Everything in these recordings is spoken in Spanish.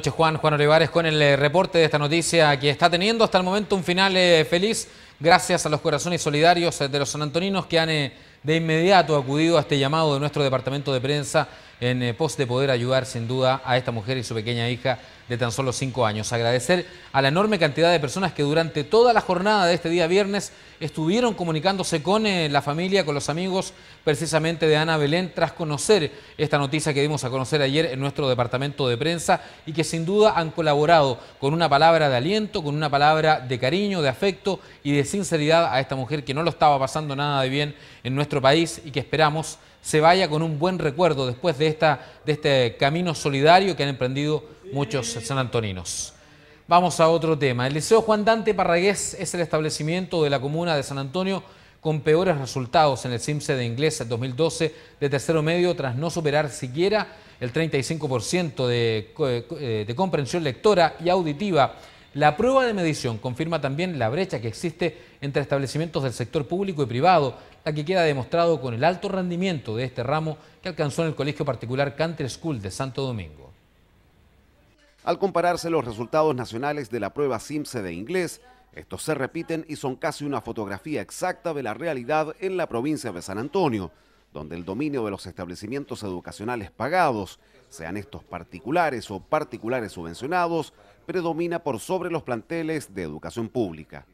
noches, Juan. Juan Olivares con el eh, reporte de esta noticia que está teniendo hasta el momento un final eh, feliz gracias a los corazones solidarios eh, de los sanantoninos que han de inmediato acudido a este llamado de nuestro departamento de prensa en eh, pos de poder ayudar sin duda a esta mujer y su pequeña hija de tan solo cinco años. Agradecer a la enorme cantidad de personas que durante toda la jornada de este día viernes estuvieron comunicándose con eh, la familia, con los amigos precisamente de Ana Belén, tras conocer esta noticia que dimos a conocer ayer en nuestro departamento de prensa y que sin duda han colaborado con una palabra de aliento, con una palabra de cariño, de afecto y de sinceridad a esta mujer que no lo estaba pasando nada de bien en nuestro país y que esperamos se vaya con un buen recuerdo después de, esta, de este camino solidario que han emprendido muchos sanantoninos. Vamos a otro tema. El Liceo Juan Dante Parragués es el establecimiento de la comuna de San Antonio con peores resultados en el CIMSE de inglés 2012 de tercero medio tras no superar siquiera el 35% eh, eh, de comprensión lectora y auditiva la prueba de medición confirma también la brecha que existe entre establecimientos del sector público y privado, la que queda demostrado con el alto rendimiento de este ramo que alcanzó en el Colegio Particular Country School de Santo Domingo. Al compararse los resultados nacionales de la prueba CIMSE de inglés, estos se repiten y son casi una fotografía exacta de la realidad en la provincia de San Antonio, donde el dominio de los establecimientos educacionales pagados sean estos particulares o particulares subvencionados, predomina por sobre los planteles de educación pública.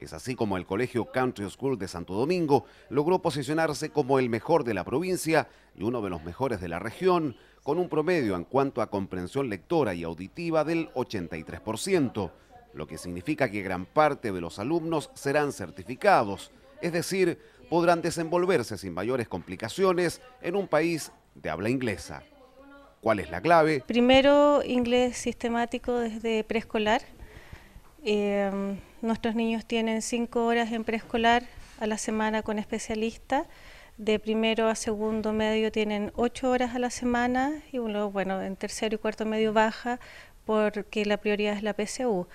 Es así como el Colegio Country School de Santo Domingo logró posicionarse como el mejor de la provincia y uno de los mejores de la región, con un promedio en cuanto a comprensión lectora y auditiva del 83%, lo que significa que gran parte de los alumnos serán certificados, es decir, podrán desenvolverse sin mayores complicaciones en un país de habla inglesa. ¿Cuál es la clave? Primero, inglés sistemático desde preescolar. Eh, nuestros niños tienen cinco horas en preescolar a la semana con especialista. De primero a segundo medio tienen ocho horas a la semana y luego, bueno, en tercero y cuarto medio baja porque la prioridad es la PSU.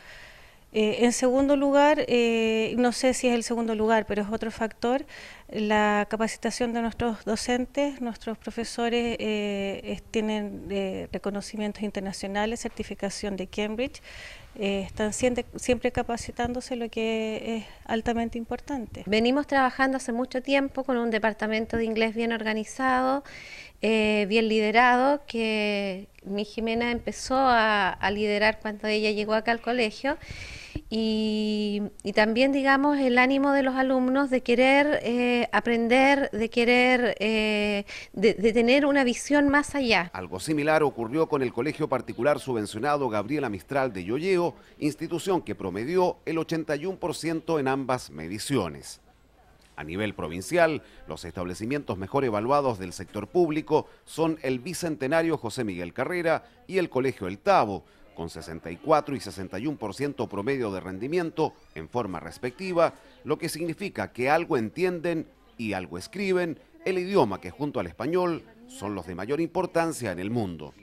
Eh, en segundo lugar, eh, no sé si es el segundo lugar, pero es otro factor, la capacitación de nuestros docentes, nuestros profesores eh, tienen eh, reconocimientos internacionales, certificación de Cambridge, eh, están siempre, capacitándose, lo que es altamente importante. Venimos trabajando hace mucho tiempo con un departamento de inglés bien organizado, bien liderado, que mi Jimena empezó a liderar cuando ella llegó acá al colegio y, también, digamos, el ánimo de los alumnos de querer eh, aprender, de querer, eh, de, tener una visión más allá. Algo similar ocurrió con el colegio particular subvencionado Gabriela Mistral de Yoyeo, institución que promedió el 81% en ambas mediciones. A nivel provincial, los establecimientos mejor evaluados del sector público son el Bicentenario José Miguel Carrera y el Colegio El Tabo, con 64 y 61% promedio de rendimiento en forma respectiva, lo que significa que algo entienden y algo escriben, el idioma que junto al español son los de mayor importancia en el mundo.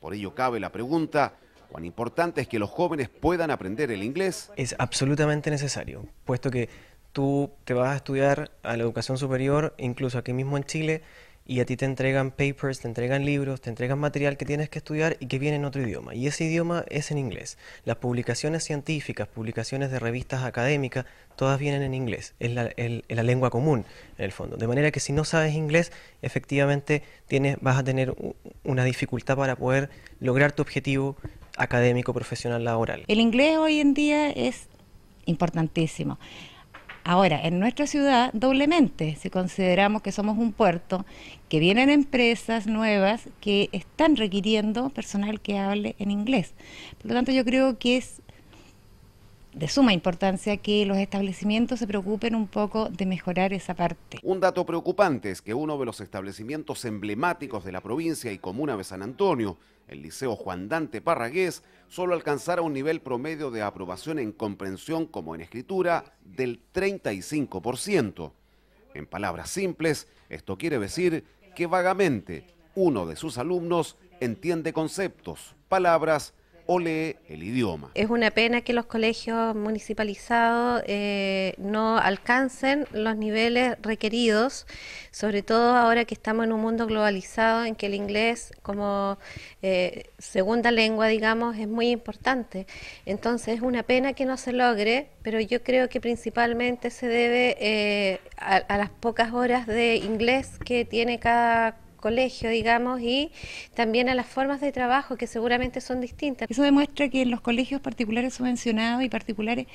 Por ello cabe la pregunta, ¿cuán importante es que los jóvenes puedan aprender el inglés? Es absolutamente necesario, puesto que tú te vas a estudiar a la educación superior, incluso aquí mismo en Chile, y a ti te entregan papers, te entregan libros, te entregan material que tienes que estudiar y que viene en otro idioma. Y ese idioma es en inglés. Las publicaciones científicas, publicaciones de revistas académicas, todas vienen en inglés. Es la, lengua común, en el fondo. De manera que si no sabes inglés, efectivamente tienes, vas a tener una dificultad para poder lograr tu objetivo académico, profesional, laboral. El inglés hoy en día es importantísimo. Ahora, en nuestra ciudad, doblemente, si consideramos que somos un puerto, que vienen empresas nuevas que están requiriendo personal que hable en inglés. Por lo tanto, yo creo que es de suma importancia que los establecimientos se preocupen un poco de mejorar esa parte. Un dato preocupante es que uno de los establecimientos emblemáticos de la provincia y comuna de San Antonio, el Liceo Juan Dante Parragués, solo alcanzara un nivel promedio de aprobación en comprensión como en escritura del 35%. En palabras simples, esto quiere decir que vagamente uno de sus alumnos entiende conceptos, palabras, o el idioma. Es una pena que los colegios municipalizados eh, no alcancen los niveles requeridos, sobre todo ahora que estamos en un mundo globalizado en que el inglés como eh, segunda lengua, digamos, es muy importante. Entonces es una pena que no se logre, pero yo creo que principalmente se debe eh, a, a las pocas horas de inglés que tiene cada colegio, digamos, y también a las formas de trabajo que seguramente son distintas. Eso demuestra que en los colegios particulares subvencionados y particulares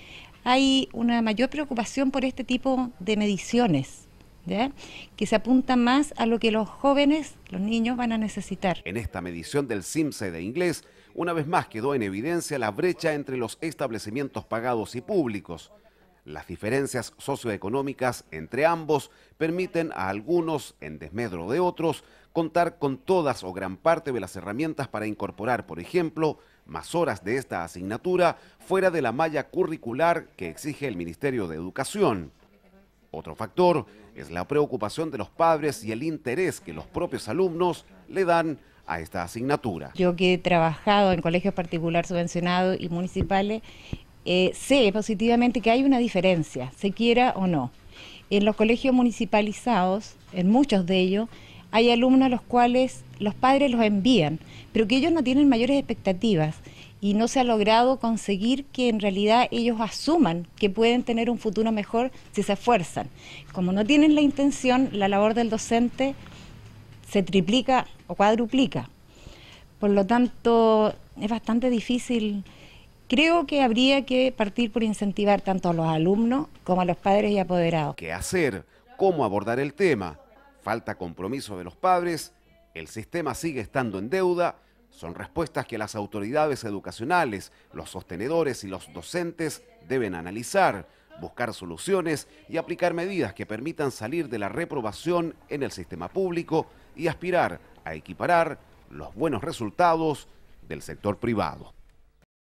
hay una mayor preocupación por este tipo de mediciones. ¿Ya? que se apunta más a lo que los jóvenes, los niños van a necesitar. En esta medición del CIMSE de inglés, una vez más quedó en evidencia la brecha entre los establecimientos pagados y públicos. Las diferencias socioeconómicas entre ambos permiten a algunos, en desmedro de otros, contar con todas o gran parte de las herramientas para incorporar, por ejemplo, más horas de esta asignatura fuera de la malla curricular que exige el Ministerio de Educación. Otro factor es la preocupación de los padres y el interés que los propios alumnos le dan a esta asignatura. Yo que he trabajado en colegios particulares subvencionados y municipales, eh, sé positivamente que hay una diferencia, se quiera o no. En los colegios municipalizados, en muchos de ellos, hay alumnos a los cuales los padres los envían, pero que ellos no tienen mayores expectativas y no se ha logrado conseguir que en realidad ellos asuman que pueden tener un futuro mejor si se esfuerzan. Como no tienen la intención, la labor del docente se triplica o cuadruplica. Por lo tanto, es bastante difícil Creo que habría que partir por incentivar tanto a los alumnos como a los padres y apoderados. ¿Qué hacer? ¿Cómo abordar el tema? Falta compromiso de los padres, el sistema sigue estando en deuda, son respuestas que las autoridades educacionales, los sostenedores y los docentes deben analizar, buscar soluciones y aplicar medidas que permitan salir de la reprobación en el sistema público y aspirar a equiparar los buenos resultados del sector privado.